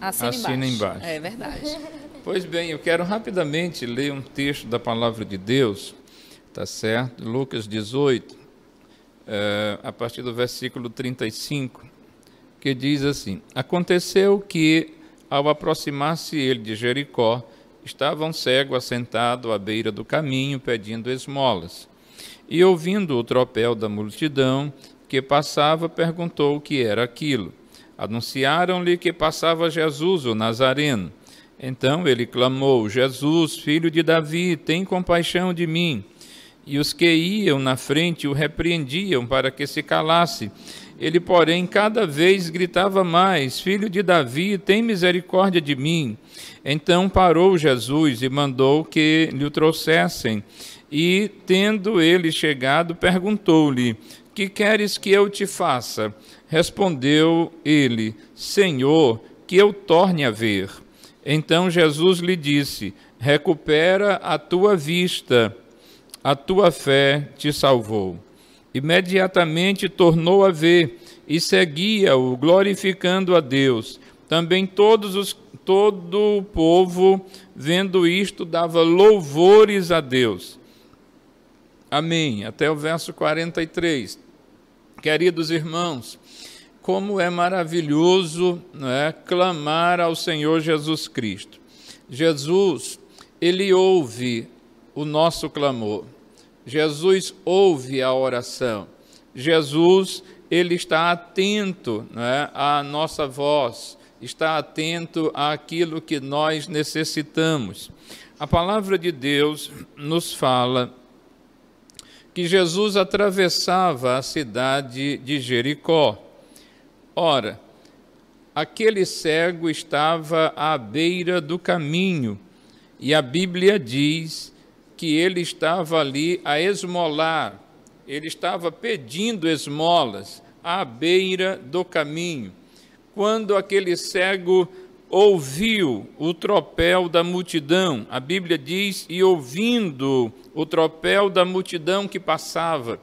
Assina, Assina embaixo. embaixo. É verdade. Pois bem, eu quero rapidamente ler um texto da palavra de Deus, tá certo? Lucas 18, é, a partir do versículo 35, que diz assim: Aconteceu que, ao aproximar-se ele de Jericó, estava um cego assentado à beira do caminho pedindo esmolas. E ouvindo o tropel da multidão que passava, perguntou o que era aquilo. Anunciaram-lhe que passava Jesus, o Nazareno. Então ele clamou: Jesus, filho de Davi, tem compaixão de mim. E os que iam na frente o repreendiam para que se calasse. Ele, porém, cada vez gritava mais: Filho de Davi, tem misericórdia de mim. Então parou Jesus e mandou que lhe o trouxessem. E, tendo ele chegado, perguntou-lhe: que queres que eu te faça? Respondeu ele: Senhor, que eu torne a ver. Então Jesus lhe disse: Recupera a tua vista, a tua fé te salvou. Imediatamente tornou a ver e seguia-o, glorificando a Deus. Também todos os, todo o povo, vendo isto, dava louvores a Deus. Amém. Até o verso 43. Queridos irmãos, como é maravilhoso né, clamar ao Senhor Jesus Cristo. Jesus, ele ouve o nosso clamor. Jesus ouve a oração. Jesus, ele está atento né, à nossa voz, está atento àquilo que nós necessitamos. A palavra de Deus nos fala que Jesus atravessava a cidade de Jericó. Ora, aquele cego estava à beira do caminho e a Bíblia diz que ele estava ali a esmolar, ele estava pedindo esmolas à beira do caminho. Quando aquele cego ouviu o tropel da multidão. A Bíblia diz: e ouvindo o tropel da multidão que passava.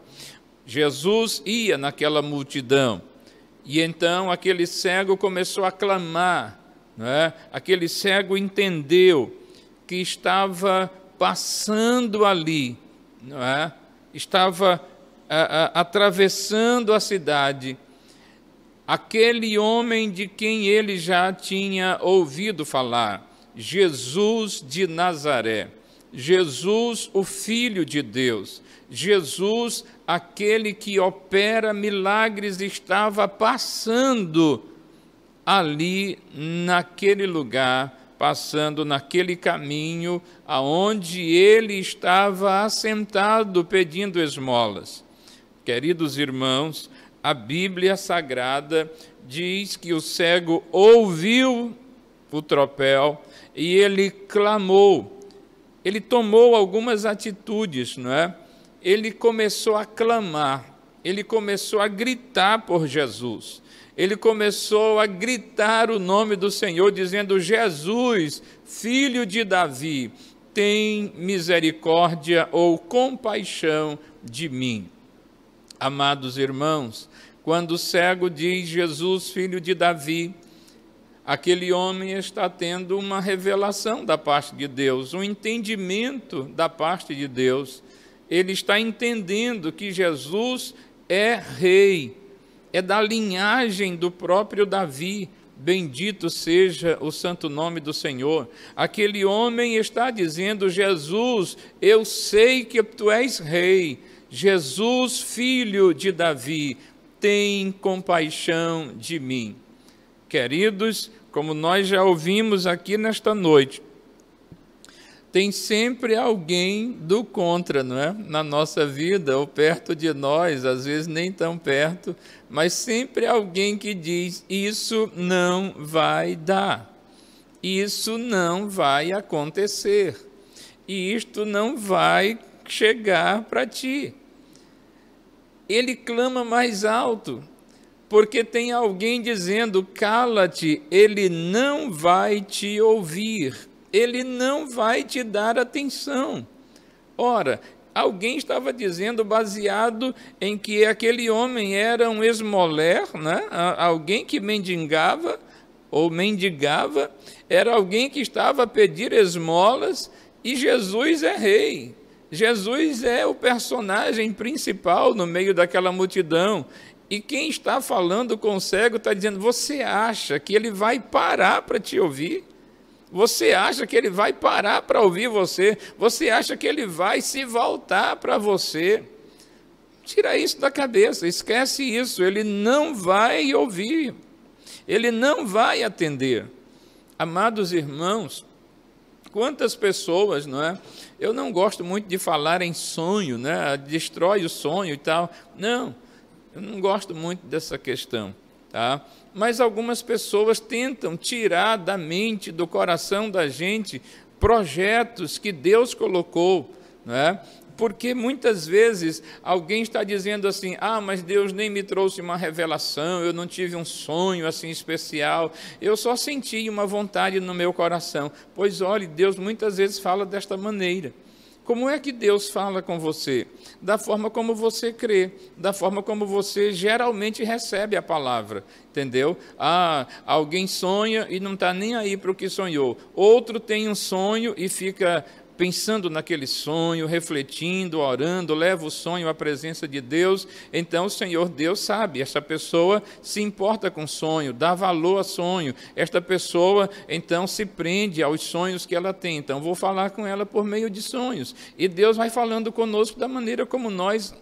Jesus ia naquela multidão. E então aquele cego começou a clamar. Né? Aquele cego entendeu que estava passando ali, é? estava a, a, atravessando a cidade aquele homem de quem ele já tinha ouvido falar, Jesus de Nazaré, Jesus, o Filho de Deus, Jesus, aquele que opera milagres, estava passando ali naquele lugar, passando naquele caminho aonde ele estava assentado pedindo esmolas. Queridos irmãos, a Bíblia Sagrada diz que o cego ouviu o tropel e ele clamou. Ele tomou algumas atitudes, não é? Ele começou a clamar, ele começou a gritar por Jesus. Ele começou a gritar o nome do Senhor, dizendo: Jesus, filho de Davi, tem misericórdia ou compaixão de mim. Amados irmãos, quando o cego diz Jesus, filho de Davi, aquele homem está tendo uma revelação da parte de Deus, um entendimento da parte de Deus. Ele está entendendo que Jesus é rei, é da linhagem do próprio Davi. Bendito seja o santo nome do Senhor. Aquele homem está dizendo: Jesus, eu sei que tu és rei. Jesus, filho de Davi, tem compaixão de mim. Queridos, como nós já ouvimos aqui nesta noite, tem sempre alguém do contra, não é? Na nossa vida, ou perto de nós, às vezes nem tão perto, mas sempre alguém que diz: isso não vai dar, isso não vai acontecer, e isto não vai chegar para ti ele clama mais alto, porque tem alguém dizendo: cala-te, ele não vai te ouvir, ele não vai te dar atenção. Ora, alguém estava dizendo baseado em que aquele homem era um esmoler, né? alguém que mendigava ou mendigava, era alguém que estava a pedir esmolas e Jesus é rei. Jesus é o personagem principal no meio daquela multidão. E quem está falando com o cego está dizendo: Você acha que ele vai parar para te ouvir? Você acha que ele vai parar para ouvir você? Você acha que ele vai se voltar para você? Tira isso da cabeça, esquece isso. Ele não vai ouvir, ele não vai atender. Amados irmãos, Quantas pessoas, não é? Eu não gosto muito de falar em sonho, né? Destrói o sonho e tal. Não, eu não gosto muito dessa questão, tá? Mas algumas pessoas tentam tirar da mente, do coração da gente projetos que Deus colocou, né? Porque muitas vezes alguém está dizendo assim: ah, mas Deus nem me trouxe uma revelação, eu não tive um sonho assim especial, eu só senti uma vontade no meu coração. Pois olhe, Deus muitas vezes fala desta maneira. Como é que Deus fala com você? Da forma como você crê, da forma como você geralmente recebe a palavra, entendeu? Ah, alguém sonha e não está nem aí para o que sonhou. Outro tem um sonho e fica pensando naquele sonho, refletindo, orando, leva o sonho à presença de Deus, então o Senhor Deus sabe, Essa pessoa se importa com sonho, dá valor a sonho, esta pessoa então se prende aos sonhos que ela tem, então vou falar com ela por meio de sonhos, e Deus vai falando conosco da maneira como nós,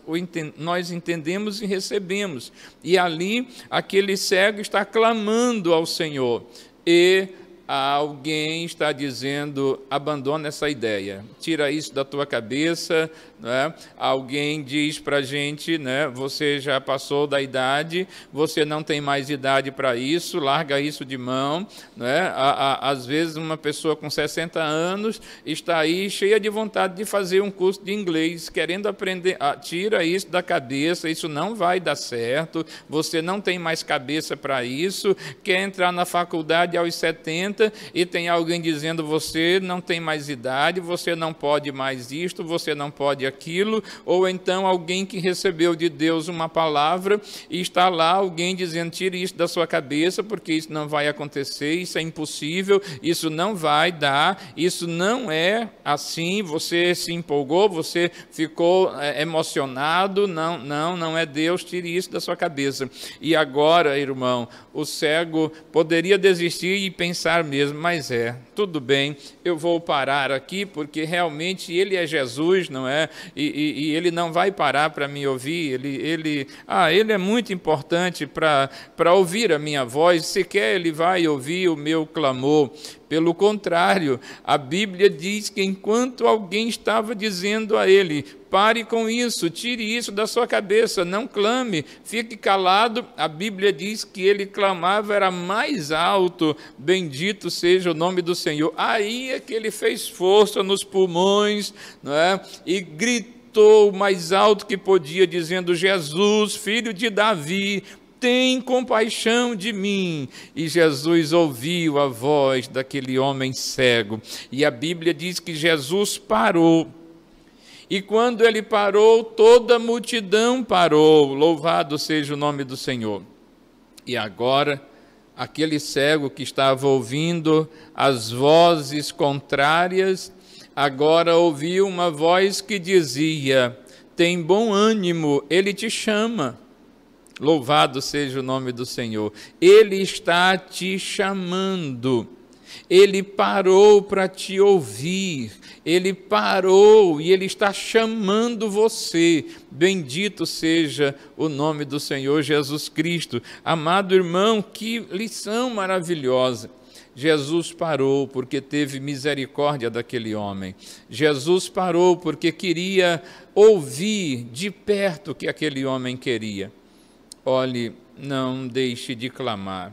nós entendemos e recebemos, e ali aquele cego está clamando ao Senhor, e alguém está dizendo: abandona essa ideia, tira isso da tua cabeça, né? Alguém diz para a gente, né? Você já passou da idade, você não tem mais idade para isso, larga isso de mão, né? À, à, às vezes uma pessoa com 60 anos está aí cheia de vontade de fazer um curso de inglês, querendo aprender, ah, tira isso da cabeça, isso não vai dar certo, você não tem mais cabeça para isso, quer entrar na faculdade aos 70 e tem alguém dizendo você não tem mais idade, você não pode mais isto, você não pode aquilo, ou então alguém que recebeu de Deus uma palavra e está lá alguém dizendo: tire isso da sua cabeça, porque isso não vai acontecer, isso é impossível, isso não vai dar, isso não é assim. Você se empolgou, você ficou é, emocionado, não, não, não é Deus, tire isso da sua cabeça. E agora, irmão, o cego poderia desistir e pensar mesmo, mas é, tudo bem, eu vou parar aqui porque realmente ele é Jesus, não é? e, e, e ele não vai parar para me ouvir, ele, ele, ah, ele é muito importante para ouvir a minha voz, sequer ele vai ouvir o meu clamor. Pelo contrário, a Bíblia diz que enquanto alguém estava dizendo a ele: pare com isso, tire isso da sua cabeça, não clame, fique calado, a Bíblia diz que ele clamava, era mais alto: bendito seja o nome do Senhor. Aí é que ele fez força nos pulmões não é? e gritou gritou o mais alto que podia, dizendo: Jesus, filho de Davi, tem compaixão de mim. E Jesus ouviu a voz daquele homem cego. E a Bíblia diz que Jesus parou. E quando ele parou, toda a multidão parou. Louvado seja o nome do Senhor. E agora, aquele cego que estava ouvindo as vozes contrárias, agora ouviu uma voz que dizia: Tem bom ânimo, ele te chama. Louvado seja o nome do Senhor. Ele está te chamando. Ele parou para te ouvir, ele parou e ele está chamando você. Bendito seja o nome do Senhor Jesus Cristo. Amado irmão, que lição maravilhosa. Jesus parou porque teve misericórdia daquele homem. Jesus parou porque queria ouvir de perto o que aquele homem queria. Olhe, não deixe de clamar,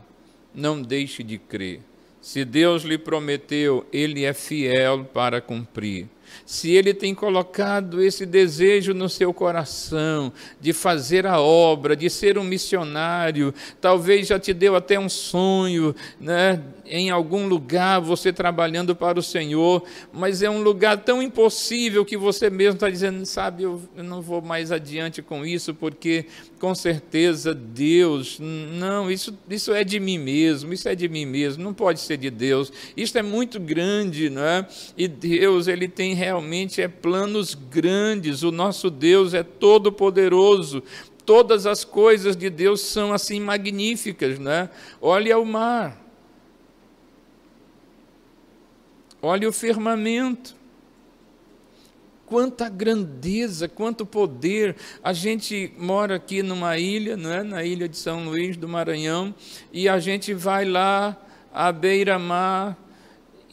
não deixe de crer. Se Deus lhe prometeu, Ele é fiel para cumprir. Se Ele tem colocado esse desejo no seu coração de fazer a obra, de ser um missionário, talvez já te deu até um sonho, né? em algum lugar, você trabalhando para o Senhor, mas é um lugar tão impossível que você mesmo está dizendo, sabe, eu não vou mais adiante com isso, porque com certeza Deus, não, isso, isso é de mim mesmo, isso é de mim mesmo, não pode ser de Deus, isso é muito grande, não é? E Deus, Ele tem realmente é planos grandes, o nosso Deus é todo-poderoso, todas as coisas de Deus são assim magníficas, né? Olha o mar, Olhe o firmamento. Quanta grandeza, quanto poder. A gente mora aqui numa ilha, não é? na ilha de São Luís do Maranhão, e a gente vai lá à beira-mar,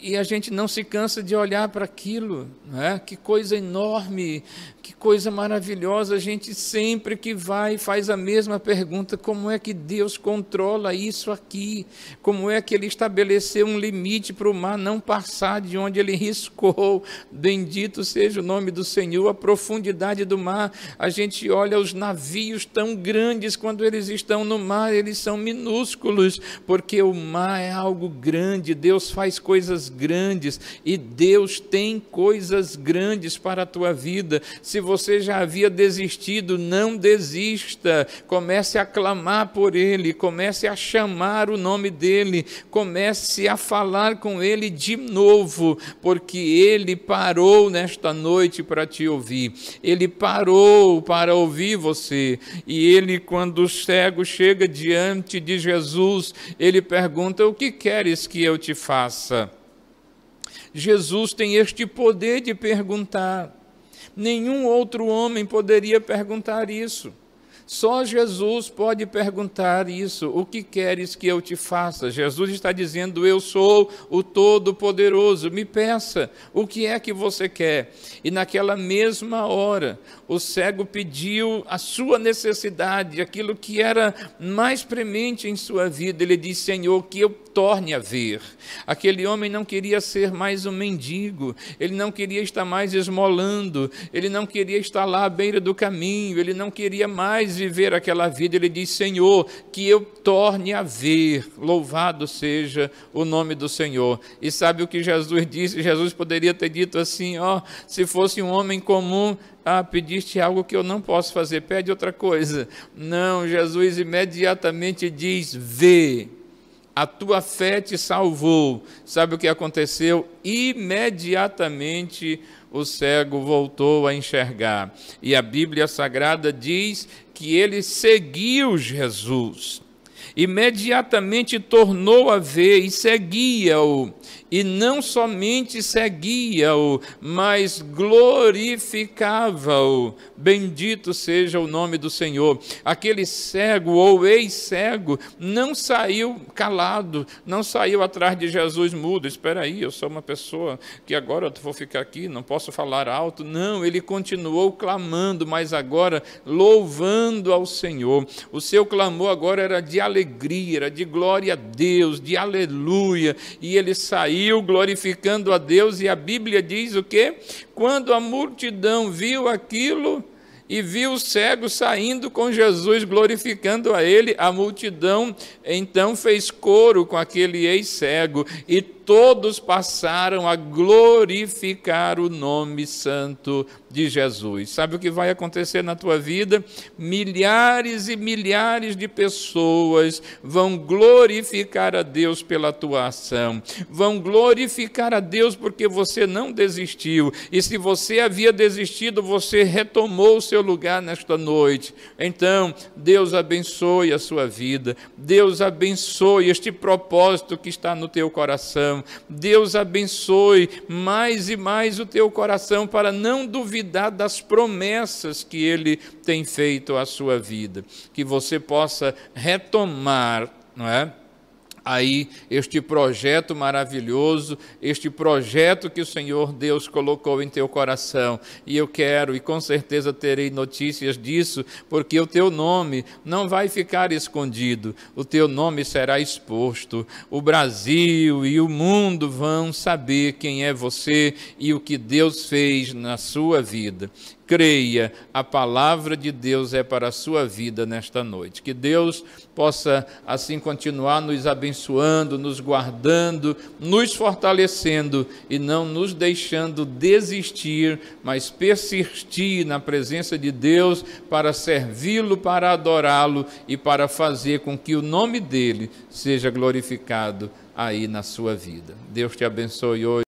e a gente não se cansa de olhar para aquilo, né? que coisa enorme, que coisa maravilhosa. A gente sempre que vai faz a mesma pergunta: como é que Deus controla isso aqui? Como é que Ele estabeleceu um limite para o mar não passar de onde Ele riscou? Bendito seja o nome do Senhor, a profundidade do mar. A gente olha os navios tão grandes, quando eles estão no mar, eles são minúsculos, porque o mar é algo grande, Deus faz coisas grandes e Deus tem coisas grandes para a tua vida. Se você já havia desistido, não desista. Comece a clamar por Ele, comece a chamar o nome dEle, comece a falar com Ele de novo, porque Ele parou nesta noite para te ouvir. Ele parou para ouvir você. E Ele, quando o cego chega diante de Jesus, ele pergunta: O que queres que eu te faça? Jesus tem este poder de perguntar. Nenhum outro homem poderia perguntar isso. Só Jesus pode perguntar isso: o que queres que eu te faça? Jesus está dizendo: Eu sou o Todo-Poderoso, me peça, o que é que você quer? E naquela mesma hora, o cego pediu a sua necessidade, aquilo que era mais premente em sua vida. Ele disse: Senhor, que eu torne a ver. Aquele homem não queria ser mais um mendigo, ele não queria estar mais esmolando, ele não queria estar lá à beira do caminho, ele não queria mais viver aquela vida, ele diz: Senhor, que eu torne a ver, louvado seja o nome do Senhor. E sabe o que Jesus disse? Jesus poderia ter dito assim: Ó, se fosse um homem comum, ah, pediste algo que eu não posso fazer, pede outra coisa. Não, Jesus imediatamente diz: Vê a tua fé te salvou. Sabe o que aconteceu? Imediatamente o cego voltou a enxergar. E a Bíblia Sagrada diz que ele seguiu Jesus. Imediatamente tornou a ver e seguia-o, e não somente seguia-o, mas glorificava-o. Bendito seja o nome do Senhor. Aquele cego ou ex-cego não saiu calado, não saiu atrás de Jesus mudo. Espera aí, eu sou uma pessoa que agora eu vou ficar aqui, não posso falar alto. Não, ele continuou clamando, mas agora louvando ao Senhor. O seu clamor agora era de alegria, era de glória a Deus, de aleluia. E ele saiu glorificando a Deus, e a Bíblia diz o quê? Quando a multidão viu aquilo e viu o cego saindo com Jesus, glorificando a ele, a multidão então fez coro com aquele ex-cego, e todos passaram a glorificar o nome santo de Jesus. Sabe o que vai acontecer na tua vida? Milhares e milhares de pessoas vão glorificar a Deus pela tua ação, vão glorificar a Deus porque você não desistiu, e se você havia desistido, você retomou o seu lugar nesta noite. Então, Deus abençoe a sua vida, Deus abençoe este propósito que está no teu coração coração. Deus abençoe mais e mais o teu coração para não duvidar das promessas que Ele tem feito à sua vida. Que você possa retomar, não é? aí este projeto maravilhoso, este projeto que o Senhor Deus colocou em teu coração. E eu quero, e com certeza terei notícias disso, porque o teu nome não vai ficar escondido, o teu nome será exposto. O Brasil e o mundo vão saber quem é você e o que Deus fez na sua vida creia, a palavra de Deus é para a sua vida nesta noite. Que Deus possa assim continuar nos abençoando, nos guardando, nos fortalecendo e não nos deixando desistir, mas persistir na presença de Deus para servi-lo, para adorá-lo e para fazer com que o nome dele seja glorificado aí na sua vida. Deus te abençoe hoje.